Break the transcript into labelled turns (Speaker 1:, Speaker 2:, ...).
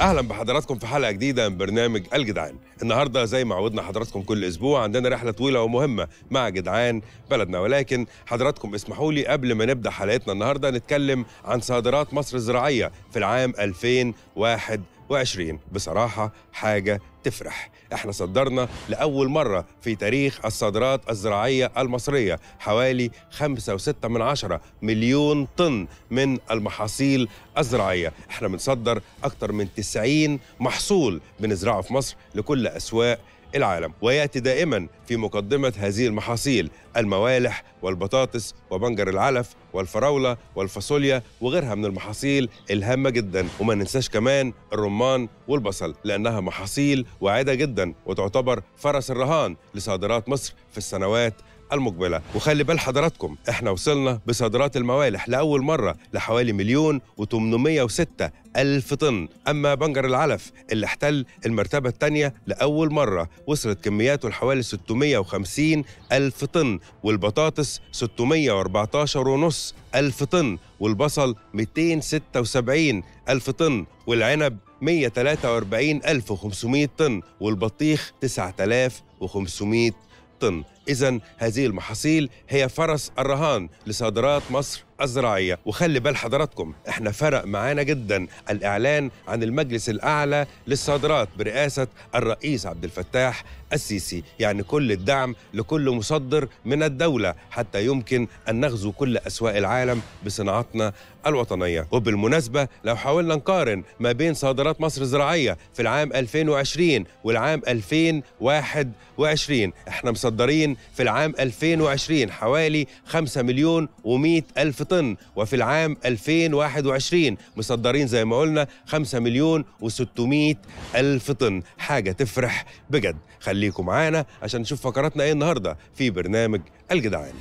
Speaker 1: اهلا بحضراتكم في حلقه جديده من برنامج الجدعان النهارده زي ما عودنا حضراتكم كل اسبوع عندنا رحله طويله ومهمه مع جدعان بلدنا ولكن حضراتكم اسمحوا لي قبل ما نبدا حلقتنا النهارده نتكلم عن صادرات مصر الزراعيه في العام 2021 بصراحه حاجه تفرح احنا صدرنا لأول مرة في تاريخ الصادرات الزراعية المصرية حوالي 5.6 من عشرة مليون طن من المحاصيل الزراعية احنا بنصدر أكثر من 90 محصول بنزرعه في مصر لكل أسواق العالم وياتي دائما في مقدمه هذه المحاصيل الموالح والبطاطس وبنجر العلف والفراوله والفاصوليا وغيرها من المحاصيل الهامه جدا وما ننساش كمان الرمان والبصل لانها محاصيل واعدة جدا وتعتبر فرس الرهان لصادرات مصر في السنوات المقبله وخلي بال حضراتكم احنا وصلنا بصادرات الموالح لاول مره لحوالي مليون و806 ألف طن أما بنجر العلف اللي احتل المرتبة الثانية لأول مرة وصلت كمياته لحوالي 650 ألف طن والبطاطس 614 ونص ألف طن والبصل 276 ألف طن والعنب 143500 طن والبطيخ 9500 طن إذا هذه المحاصيل هي فرس الرهان لصادرات مصر الزراعيه وخلي بال حضراتكم احنا فرق معانا جدا الاعلان عن المجلس الاعلى للصادرات برئاسه الرئيس عبد الفتاح السيسي يعني كل الدعم لكل مصدر من الدولة حتى يمكن أن نغزو كل أسواق العالم بصناعتنا الوطنية وبالمناسبة لو حاولنا نقارن ما بين صادرات مصر الزراعية في العام 2020 والعام 2021 احنا مصدرين في العام 2020 حوالي 5 مليون و100 ألف طن وفي العام 2021 مصدرين زي ما قلنا 5 مليون و600 ألف طن حاجة تفرح بجد خليكم معانا عشان نشوف فقراتنا ايه النهاردة في برنامج الجدعان